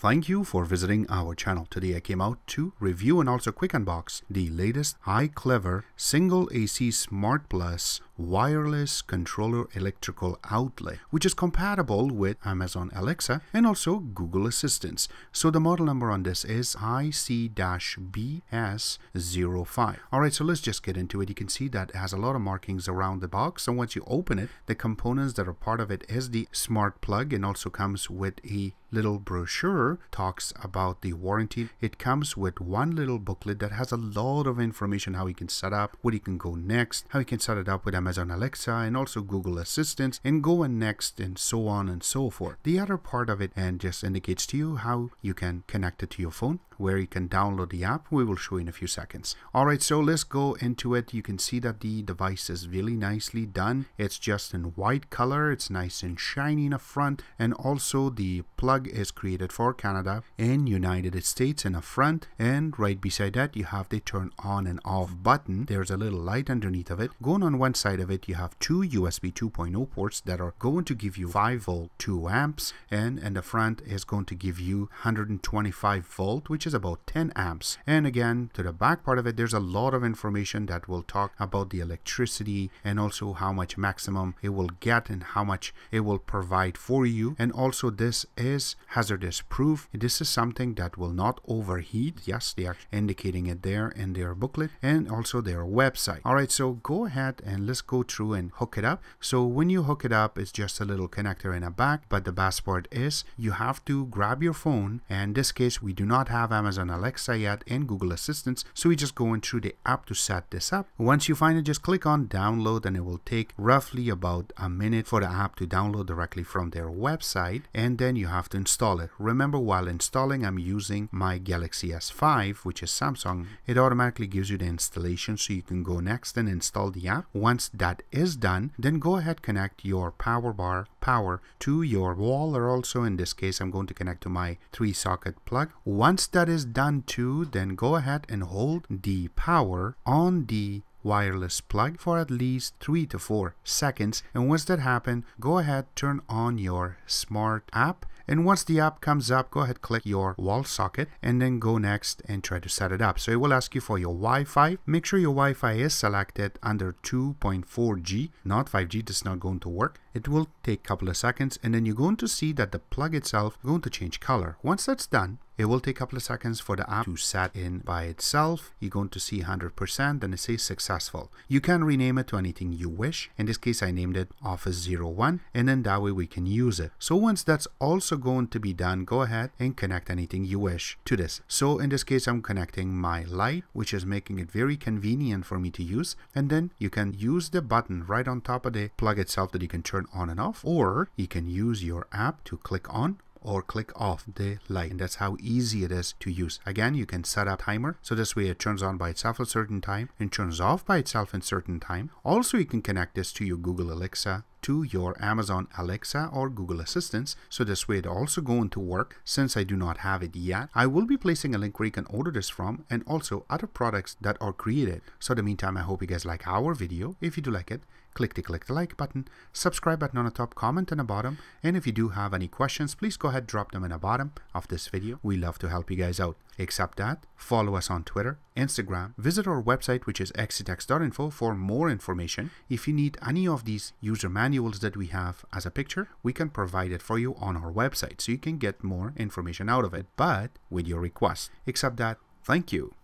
Thank you for visiting our channel. Today I came out to review and also quick unbox the latest iClever Single AC Smart Plus wireless controller electrical outlet, which is compatible with Amazon Alexa and also Google Assistant. So the model number on this is IC-BS05. All right, so let's just get into it. You can see that it has a lot of markings around the box. And once you open it, the components that are part of it is the smart plug and also comes with a little brochure talks about the warranty. It comes with one little booklet that has a lot of information how you can set up, what you can go next, how you can set it up with Amazon Alexa and also Google Assistant and go and next and so on and so forth. The other part of it and just indicates to you how you can connect it to your phone where you can download the app. We will show you in a few seconds. All right, so let's go into it. You can see that the device is really nicely done. It's just in white color. It's nice and shiny in the front and also the plug flag is created for Canada and United States in the front and right beside that you have the turn on and off button. There's a little light underneath of it. Going on one side of it you have two USB 2.0 ports that are going to give you 5 volt 2 amps and in the front is going to give you 125 volt which is about 10 amps and again to the back part of it there's a lot of information that will talk about the electricity and also how much maximum it will get and how much it will provide for you and also this is hazardous proof. This is something that will not overheat. Yes, they are indicating it there in their booklet and also their website. All right, so go ahead and let's go through and hook it up. So when you hook it up, it's just a little connector in a back, but the best part is you have to grab your phone. And in this case, we do not have Amazon Alexa yet and Google Assistant. So we just go in through the app to set this up. Once you find it, just click on download and it will take roughly about a minute for the app to download directly from their website. And then you have to install it. Remember while installing I'm using my Galaxy S5 which is Samsung. It automatically gives you the installation so you can go next and install the app. Once that is done then go ahead connect your power bar power to your wall or also in this case I'm going to connect to my three socket plug. Once that is done too then go ahead and hold the power on the wireless plug for at least 3 to 4 seconds and once that happens go ahead turn on your smart app and once the app comes up, go ahead, click your wall socket and then go next and try to set it up. So it will ask you for your Wi-Fi. Make sure your Wi-Fi is selected under 2.4G, not 5G, that's not going to work. It will take a couple of seconds and then you're going to see that the plug itself is going to change color. Once that's done, it will take a couple of seconds for the app to set in by itself. You're going to see 100% and it says successful. You can rename it to anything you wish. In this case, I named it Office 01 and then that way we can use it. So once that's also going to be done, go ahead and connect anything you wish to this. So in this case, I'm connecting my light, which is making it very convenient for me to use. And then you can use the button right on top of the plug itself that you can turn on and off, or you can use your app to click on or click off the light. And that's how easy it is to use. Again, you can set up timer. So this way it turns on by itself a certain time and turns off by itself in certain time. Also, you can connect this to your Google Alexa to your Amazon Alexa or Google Assistants. So this way it also go into work since I do not have it yet. I will be placing a link where you can order this from and also other products that are created. So in the meantime, I hope you guys like our video. If you do like it, click the click the like button, subscribe button on the top, comment on the bottom. And if you do have any questions, please go ahead, drop them in the bottom of this video. We love to help you guys out. Accept that, follow us on Twitter, Instagram, visit our website which is exitex.info for more information. If you need any of these user manuals that we have as a picture, we can provide it for you on our website so you can get more information out of it, but with your request. Except that, thank you.